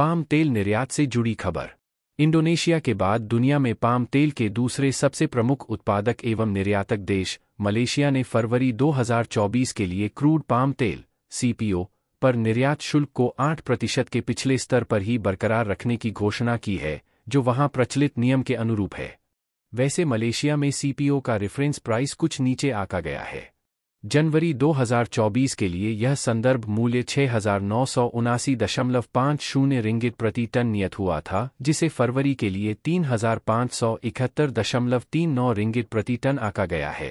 palm तेल निर्यात से जुड़ी खबर इंडोनेशिया के बाद दुनिया में पाम तेल के दूसरे सबसे प्रमुख उत्पादक एवं निर्यातक देश मलेशिया ने फरवरी 2024 के लिए क्रूड पाम तेल सीपीओ पर निर्यात शुल्क को 8 प्रतिशत के पिछले स्तर पर ही बरकरार रखने की घोषणा की है जो वहां प्रचलित नियम के अनुरूप है वैसे मलेशिया में सीपीओ का रेफरेंस प्राइस कुछ नीचे आका गया है जनवरी 2024 के लिए यह संदर्भ मूल्य छः हजार नौ सौ उनासी दशमलव पाँच शून्य प्रति टन नियत हुआ था जिसे फरवरी के लिए तीन हजार पाँच सौ इकहत्तर दशमलव तीन नौ प्रति टन आका गया है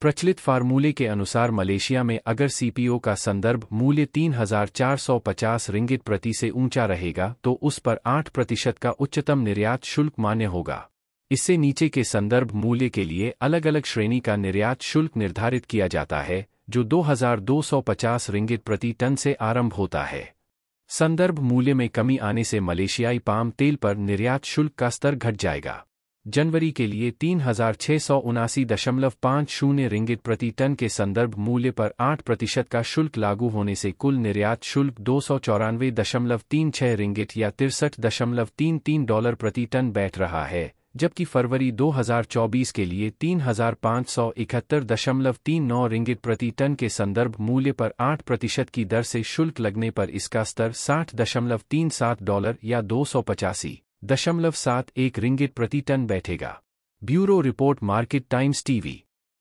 प्रचलित फार्मूले के अनुसार मलेशिया में अगर सीपीओ का संदर्भ मूल्य तीन हजार चार सौ पचास प्रति से ऊंचा रहेगा तो उस पर आठ प्रतिशत का उच्चतम निर्यात शुल्क मान्य होगा इससे नीचे के संदर्भ मूल्य के लिए अलग अलग श्रेणी का निर्यात शुल्क निर्धारित किया जाता है जो 2250 रिंगित प्रति टन से आरंभ होता है संदर्भ मूल्य में कमी आने से मलेशियाई पाम तेल पर निर्यात शुल्क का स्तर घट जाएगा जनवरी के लिए तीन हजार छः सौ उनासी दशमलव पाँच शून्य रिंगित प्रति टन के संदर्भ मूल्य पर आठ प्रतिशत का शुल्क लागू होने से कुल निर्यात शुल्क दो सौ चौरानवे दशमलव तीन छह रिंगित या तिरसठ दशमलव तीन तीन डॉलर प्रति टन बैठ रहा है जबकि फरवरी 2024 के लिए तीन हजार पाँच सौ इकहत्तर दशमलव तीन नौ रिंगिट प्रति टन के संदर्भ मूल्य पर आठ प्रतिशत की दर से शुल्क लगने पर इसका स्तर साठ दशमलव तीन सात डॉलर या दो सौ पचासी दशमलव सात एक रिंगिट प्रति टन बैठेगा bureau report Market Times TV